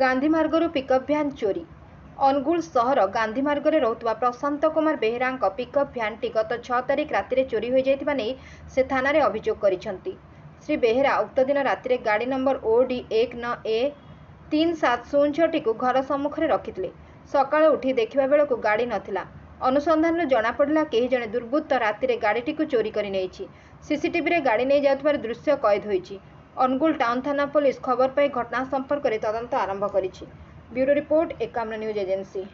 ଗାନ୍ଧୀ ମାର୍ଗରୁ pickup van ଚୋରି ଅନୁଗୁଳ ସହର ଗାନ୍ଧୀ ରହୁଥିବା ପ୍ରଶାନ୍ତ କୁମାର ବେହେରାଙ୍କ ପିକଅପ୍ ଭ୍ୟାନ୍ଟି ଗତ ଛଅ ତାରିଖ ରାତିରେ ଚୋରି ହୋଇଯାଇଥିବା ନେଇ ସେ ଥାନାରେ ଅଭିଯୋଗ କରିଛନ୍ତି ଶ୍ରୀ ବେହେରା ଉକ୍ତ ଦିନ ରାତିରେ ଗାଡ଼ି ନମ୍ବର ଓ ଡି ଏକ ନଅ ଏ ତିନି ସାତ ଶୂନ ଛଅଟିକୁ ଘର ସମ୍ମୁଖରେ ରଖିଥିଲେ ସକାଳୁ ଉଠି ଦେଖିବା ବେଳକୁ ଗାଡ଼ି ନଥିଲା ଅନୁସନ୍ଧାନରୁ ଜଣାପଡ଼ିଲା କେହି ଜଣେ ଦୁର୍ବୃତ୍ତ ରାତିରେ ଗାଡ଼ିଟିକୁ ଚୋରି କରିନେଇଛି ସିସିଟିଭିରେ ଗାଡ଼ି ନେଇଯାଉଥିବାର ଦୃଶ୍ୟ କଏଦ ହୋଇଛି ଅନୁଗୁଳ ଟାଉନ ଥାନା ପୋଲିସ ଖବର ପାଇ ଘଟଣା ସମ୍ପର୍କରେ ତଦନ୍ତ ଆରମ୍ଭ କରିଛି bureau report Ekamra news agency